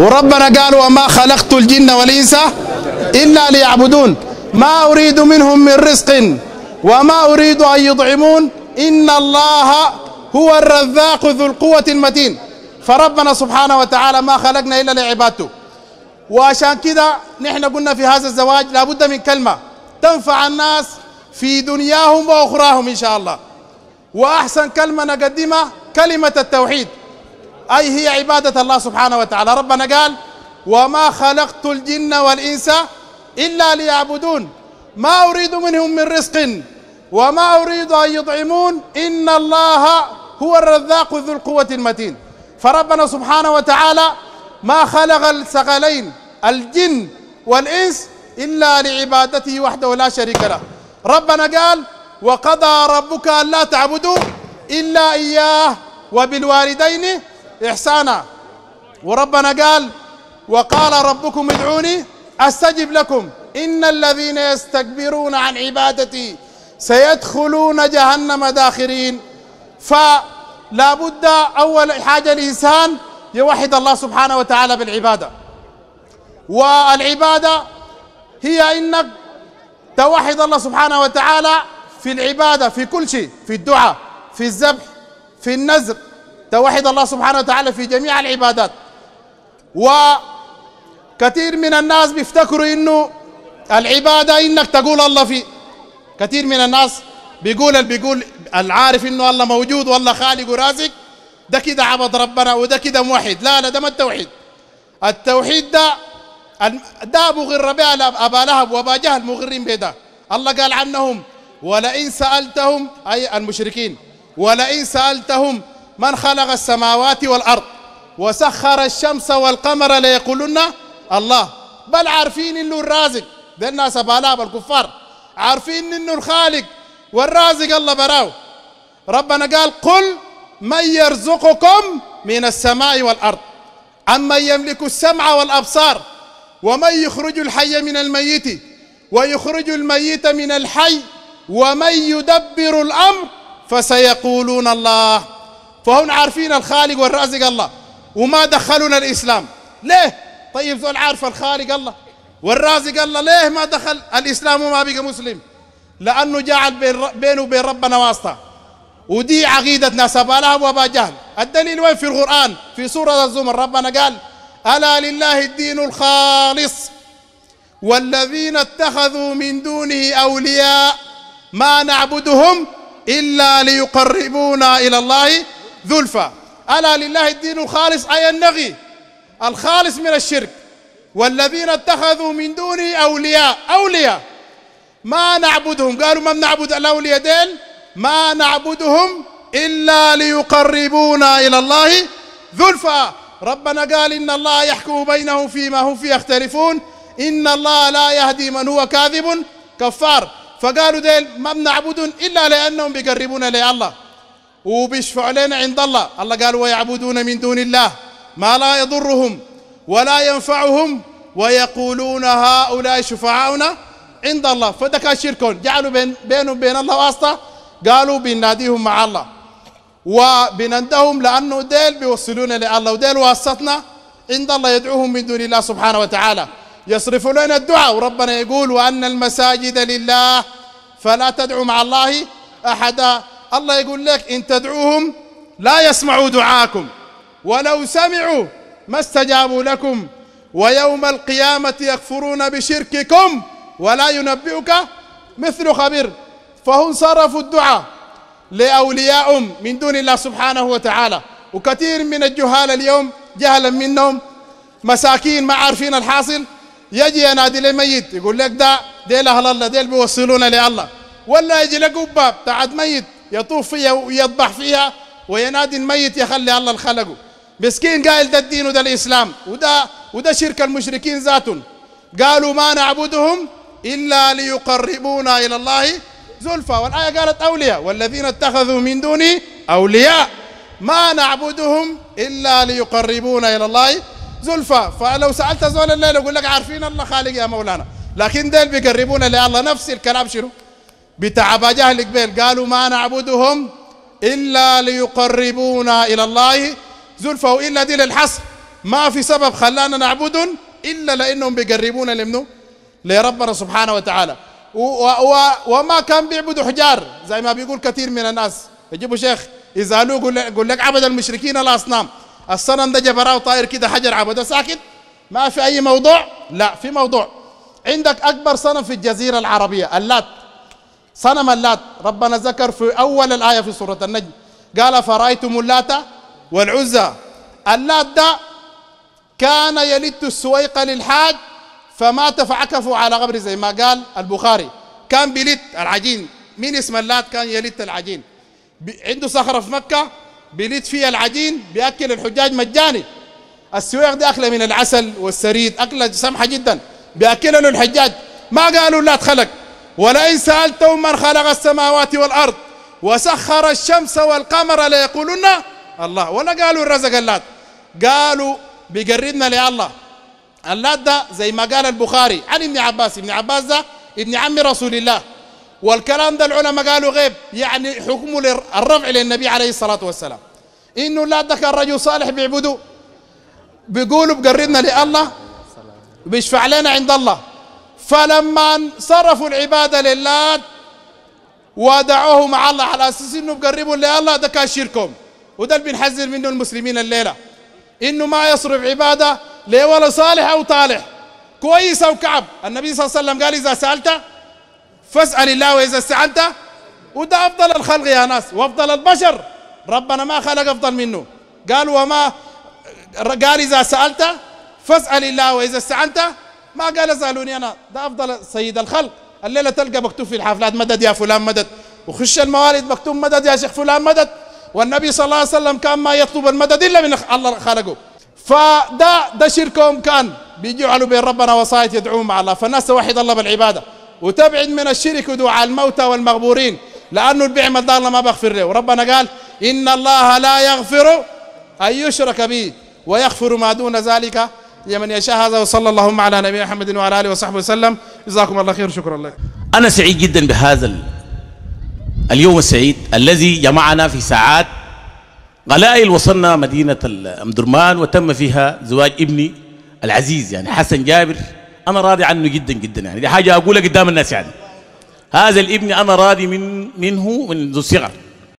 وربنا قال وما خلقت الجن والإنس إلا ليعبدون ما أريد منهم من رزق وما أريد أن يطعمون إن الله هو الرزاق ذو القوة المتين فربنا سبحانه وتعالى ما خلقنا إلا لعبادته وعشان كده نحن قلنا في هذا الزواج لابد من كلمة تنفع الناس في دنياهم وأخراهم إن شاء الله وأحسن كلمة نقدمها كلمة التوحيد أي هي عبادة الله سبحانه وتعالى ربنا قال وما خلقت الجن والإنس إلا ليعبدون ما أريد منهم من رزق وما أريد أن يطعمون إن الله هو الرزاق ذو القوة المتين فربنا سبحانه وتعالى ما خلق الثقلين الجن والإنس إلا لعبادته وحده لا شريك له ربنا قال وقضى ربك ألا تعبدوا إلا إياه وبالوالدين إحسانا وربنا قال وقال ربكم ادعوني أستجب لكم إن الذين يستكبرون عن عبادتي سيدخلون جهنم داخرين فلا بد أول حاجة الإنسان يوحد الله سبحانه وتعالى بالعبادة والعبادة هي إنك توحد الله سبحانه وتعالى في العبادة في كل شيء في الدعاء في الذبح في النزر توحد الله سبحانه وتعالى في جميع العبادات وكثير من الناس بيفتكروا انه العباده انك تقول الله في كثير من الناس بيقول اللي بيقول العارف انه الله موجود والله خالق ورازق ده كده عبد ربنا وده كده موحد لا لا ده ما التوحيد التوحيد ده ده مغر به ابا لهب وابا جهل مغرين به ده الله قال عنهم ولئن سالتهم اي المشركين ولئن سالتهم من خلق السماوات والأرض وسخر الشمس والقمر ليقولن الله بل عارفين انه الرازق ده الناس بالاب الكفار عارفين انه الخالق والرازق الله براو ربنا قال قل من يرزقكم من السماء والارض اما يملك السمع والابصار ومن يخرج الحي من الميت ويخرج الميت من الحي ومن يدبر الامر فسيقولون الله وهم عارفين الخالق والرازق الله وما دخلونا الإسلام ليه طيب ذول عارف الخالق الله والرازق الله ليه ما دخل الإسلام وما بقى مسلم لأنه جعل بينه وبين ربنا واسطة ودي عقيدة ناس أبا لهب وأبا جهل الدليل وين في القرآن في سورة الزمر ربنا قال ألا لله الدين الخالص والذين اتخذوا من دونه أولياء ما نعبدهم إلا ليقربونا إلى الله ذلفى ألا لله الدين الخالص أي النغي الخالص من الشرك والذين اتخذوا من دونه أولياء أولياء ما نعبدهم قالوا ما بنعبد الأولياء دين ما نعبدهم إلا ليقربونا إلى الله ذلفى ربنا قال إن الله يحكم بينهم فيما هم فيه يختلفون إن الله لا يهدي من هو كاذب كفار فقالوا ديل ما بنعبدهم إلا لأنهم بيقربونا لله وبيشفع لنا عند الله الله قال ويعبدون من دون الله ما لا يضرهم ولا ينفعهم ويقولون هؤلاء شفعاؤنا عند الله فدك كان شركهم جعلوا بين بينهم وبين الله واسطة قالوا بناديهم مع الله وبنندهم لأنه ديل بيوصلونا لله وديل واسطنا عند الله يدعوهم من دون الله سبحانه وتعالى يصرف لنا الدعاء وربنا يقول وأن المساجد لله فلا تدعوا مع الله أحدا الله يقول لك إن تدعوهم لا يسمعوا دعاكم ولو سمعوا ما استجابوا لكم ويوم القيامة يكفرون بشرككم ولا ينبئك مثل خبير فهم صرفوا الدعاء لأوليائهم من دون الله سبحانه وتعالى وكثير من الجهال اليوم جهلا منهم مساكين ما عارفين الحاصل يجي ينادي لميت ميت يقول لك ده ديل أهل الله ديل بيوصلونا لله ولا يجي لك قبة بتاعت ميت يطوف فيها ويذبح فيها وينادي الميت يخلي الله الخلقه مسكين قال ده الدين وده الإسلام وده وده شرك المشركين ذاتهم قالوا ما نعبدهم إلا ليقربونا إلى الله زلفى والآية قالت أولياء والذين اتخذوا من دونه أولياء ما نعبدهم إلا ليقربونا إلى الله زلفى فلو سألت زول الليل يقول لك عارفين الله خالق يا مولانا لكن ديل بيقربونا لله نفس الكلام شنو بتاع ابا جهل قبيل قالوا ما نعبدهم الا ليقربونا الى الله زلفه الا دي للحصر ما في سبب خلانا نعبدهم الا لانهم بيقربونا لمنه لربنا سبحانه وتعالى و و وما كان بيعبدوا حجار زي ما بيقول كثير من الناس يجيبوا شيخ يزالوه يقول لك, لك عبد المشركين الاصنام الصنم ده جبراه طاير كده حجر عبده ساكت ما في اي موضوع لا في موضوع عندك اكبر صنم في الجزيره العربيه اللات صنم اللات ربنا ذكر في أول الآية في سورة النجم قال فرأيتم اللات والعزى اللات ده كان يلد السويق للحاج فمات فعكفوا على قبره زي ما قال البخاري كان بيلد العجين مين اسم اللات كان يلد العجين عنده صخرة في مكة بيلد فيها العجين بيأكل الحجاج مجاني السويق ده أكلة من العسل والسريد أكلة سمحة جدا بيأكله الحجاج ما قالوا اللات خلق ولئن سألتهم من خلق السماوات والأرض وسخر الشمس والقمر ليقولن الله ولا قالوا الرزق اللات قالوا بيقربنا لله اللات ده زي ما قال البخاري عن ابن عباس ابن عباس ده ابن عم رسول الله والكلام ده العلماء قالوا غيب يعني حكمه الرفع للنبي عليه الصلاة والسلام إنه لا ده كان رجل صالح بيعبده بيقولوا بقربنا لله بيشفع لنا عند الله فلما صرفوا العبادة لله ودعوه مع الله على أساس إنه بقربوا لله ده كان شركهم وده اللي بنحذر منه المسلمين الليلة إنه ما يصرف عبادة لولا صالح أو طالح كويس أو كعب النبي صلى الله عليه وسلم قال إذا سألت فاسأل الله وإذا استعنت وده أفضل الخلق يا ناس وأفضل البشر ربنا ما خلق أفضل منه قال وما قال إذا سألت فاسأل الله وإذا استعنت ما قال اسالوني انا ده افضل سيد الخلق الليله تلقى مكتوب في الحفلات مدد يا فلان مدد وخش الموالد مكتوب مدد يا شيخ فلان مدد والنبي صلى الله عليه وسلم كان ما يطلب المدد الا من الله خلقه فده ده شركهم كان بيجعلوا بين ربنا وصايا يدعون مع الله فالناس توحد الله بالعباده وتبعد من الشرك ودعاء الموتى والمغبورين لانه اللي بيعمل ده الله ما بغفر له وربنا قال ان الله لا يغفر ان يشرك به ويغفر ما دون ذلك لمن يشاء هذا وصلى اللهم على نبينا محمد وعلى اله وصحبه وسلم جزاكم الله خير شكرا لك انا سعيد جدا بهذا اليوم السعيد الذي جمعنا في ساعات قلائل وصلنا مدينه ام درمان وتم فيها زواج ابني العزيز يعني حسن جابر انا راضي عنه جدا جدا يعني دي حاجه اقولها قدام الناس يعني هذا الابن انا راضي من منه منذ الصغر